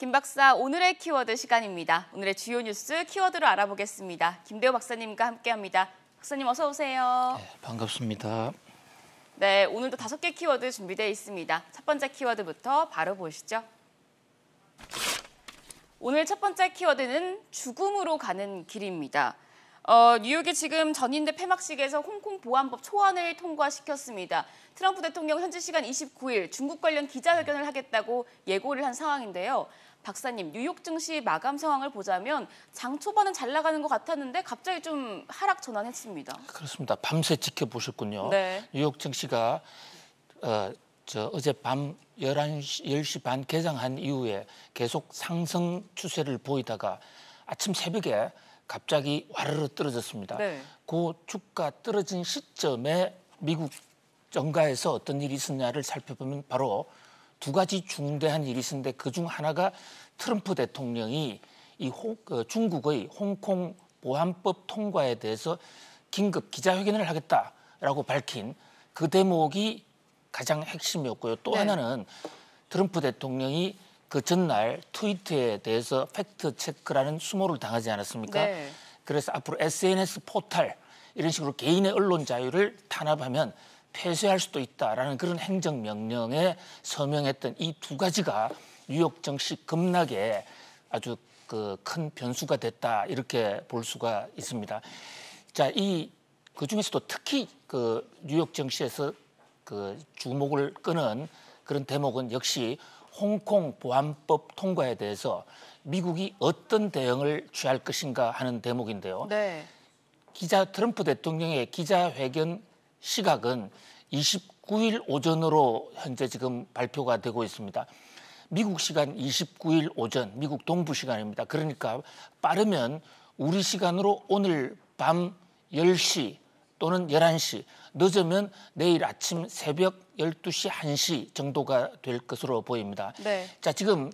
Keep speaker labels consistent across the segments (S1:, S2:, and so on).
S1: 김 박사 오늘의 키워드 시간입니다. 오늘의 주요 뉴스 키워드로 알아보겠습니다. 김대호 박사님과 함께합니다. 박사님 어서 오세요. 네,
S2: 반갑습니다.
S1: 네, 오늘도 다섯 개 키워드 준비되어 있습니다. 첫 번째 키워드부터 바로 보시죠. 오늘 첫 번째 키워드는 죽음으로 가는 길입니다. 어, 뉴욕이 지금 전인대 폐막식에서 홍콩 보안법 초안을 통과시켰습니다. 트럼프 대통령 현지 시간 29일 중국 관련 기자회견을 하겠다고 예고를 한 상황인데요. 박사님, 뉴욕 증시 마감 상황을 보자면 장 초반은 잘 나가는 것 같았는데 갑자기 좀 하락 전환했습니다.
S2: 그렇습니다. 밤새 지켜보셨군요. 네. 뉴욕 증시가 어, 저 어젯밤 11시, 10시 반 개장한 이후에 계속 상승 추세를 보이다가 아침 새벽에 갑자기 와르르 떨어졌습니다. 네. 그 주가 떨어진 시점에 미국 정가에서 어떤 일이 있었냐를 살펴보면 바로 두 가지 중대한 일이 있었는데 그중 하나가 트럼프 대통령이 이 홍, 어, 중국의 홍콩 보안법 통과에 대해서 긴급 기자회견을 하겠다라고 밝힌 그 대목이 가장 핵심이었고요. 또 네. 하나는 트럼프 대통령이 그 전날 트위트에 대해서 팩트 체크라는 수모를 당하지 않았습니까? 네. 그래서 앞으로 SNS 포탈 이런 식으로 개인의 언론 자유를 탄압하면 폐쇄할 수도 있다라는 그런 행정명령에 서명했던 이 두 가지가 뉴욕 정시 급락에 아주 그 큰 변수가 됐다 이렇게 볼 수가 있습니다. 자, 이 그 중에서도 특히 그 뉴욕 정시에서그 주목을 끄는 그런 대목은 역시 홍콩 보안법 통과에 대해서 미국이 어떤 대응을 취할 것인가 하는 대목인데요. 네. 기자 트럼프 대통령의 기자회견 시각은 29일 오전으로 현재 지금 발표가 되고 있습니다. 미국 시간 29일 오전, 미국 동부 시간입니다. 그러니까 빠르면 우리 시간으로 오늘 밤 10시 또는 11시, 늦으면 내일 아침 새벽 12시, 1시 정도가 될 것으로 보입니다. 네. 자, 지금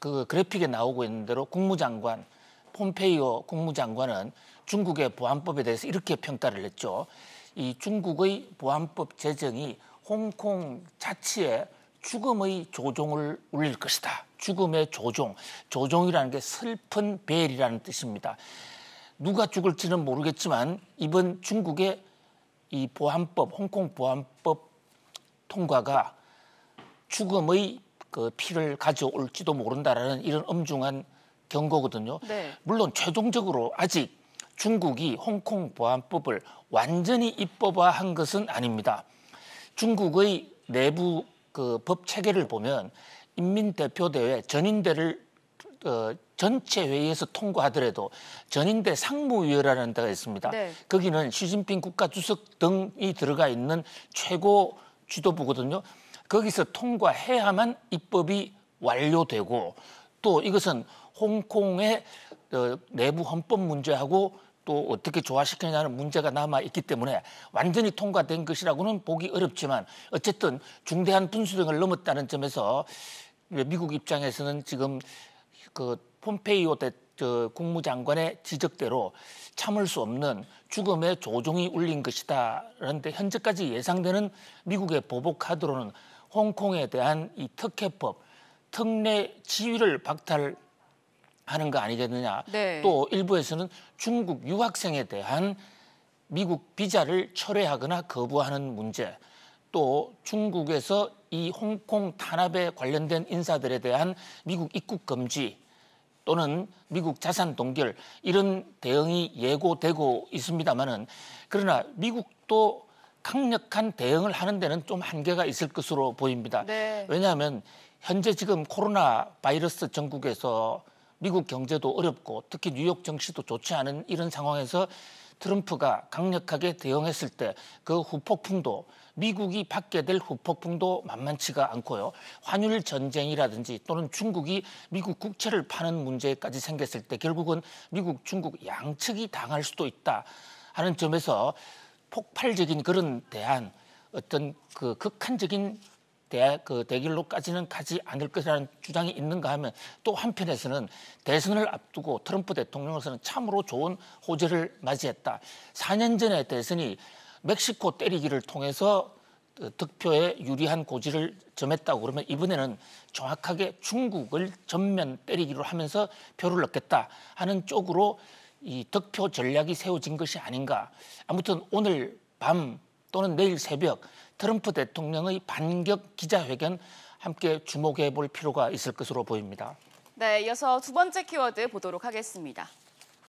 S2: 그 그래픽에 나오고 있는 대로 국무장관, 폼페이오 국무장관은 중국의 보안법에 대해서 이렇게 평가를 했죠. 이 중국의 보안법 제정이 홍콩 자치의 죽음의 조종을 울릴 것이다. 죽음의 조종. 조종이라는 게 슬픈 벨이라는 뜻입니다. 누가 죽을지는 모르겠지만 이번 중국의 이 보안법, 홍콩 보안법 통과가 죽음의 그 피를 가져올지도 모른다라는 이런 엄중한 경고거든요. 네. 물론 최종적으로 아직 중국이 홍콩 보안법을 완전히 입법화한 것은 아닙니다. 중국의 내부 그 법 체계를 보면 인민대표대회 전인대를 어, 전체 회의에서 통과하더라도 전인대 상무위원회라는 데가 있습니다. 네. 거기는 시진핑 국가주석 등이 들어가 있는 최고 지도부거든요. 거기서 통과해야만 입법이 완료되고 또 이것은 홍콩의 어, 내부 헌법 문제하고 또 어떻게 조화시키느냐는 문제가 남아 있기 때문에 완전히 통과된 것이라고는 보기 어렵지만 어쨌든 중대한 분수령을 넘었다는 점에서 미국 입장에서는 지금 그 폼페이오 대저 국무장관의 지적대로 참을 수 없는 죽음의 조종이 울린 것이다. 그런데 현재까지 예상되는 미국의 보복 카드로는 홍콩에 대한 이 특혜법 특례 지위를 박탈 하는 거 아니겠느냐. 네. 또 일부에서는 중국 유학생에 대한 미국 비자를 철회하거나 거부하는 문제, 또 중국에서 이 홍콩 탄압에 관련된 인사들에 대한 미국 입국 금지 또는 미국 자산 동결 이런 대응이 예고되고 있습니다만은 그러나 미국도 강력한 대응을 하는 데는 좀 한계가 있을 것으로 보입니다. 네. 왜냐하면 현재 지금 코로나 바이러스 전국에서 미국 경제도 어렵고 특히 뉴욕 정치도 좋지 않은 이런 상황에서 트럼프가 강력하게 대응했을 때 그 후폭풍도 미국이 받게 될 후폭풍도 만만치가 않고요. 환율 전쟁이라든지 또는 중국이 미국 국채를 파는 문제까지 생겼을 때 결국은 미국, 중국 양측이 당할 수도 있다 하는 점에서 폭발적인 그런 대안 어떤 그 극한적인 대, 그 대결로까지는 가지 않을 것이라는 주장이 있는가 하면 또 한편에서는 대선을 앞두고 트럼프 대통령으로서는 참으로 좋은 호재를 맞이했다. 4년 전에 대선이 멕시코 때리기를 통해서 어, 득표에 유리한 고지를 점했다고 그러면 이번에는 정확하게 중국을 전면 때리기로 하면서 표를 넣겠다 하는 쪽으로 이 득표 전략이 세워진 것이 아닌가. 아무튼 오늘 밤 또는 내일 새벽 트럼프 대통령의 반격 기자회견 함께 주목해 볼 필요가 있을 것으로 보입니다.
S1: 네, 이어서 두 번째 키워드 보도록 하겠습니다.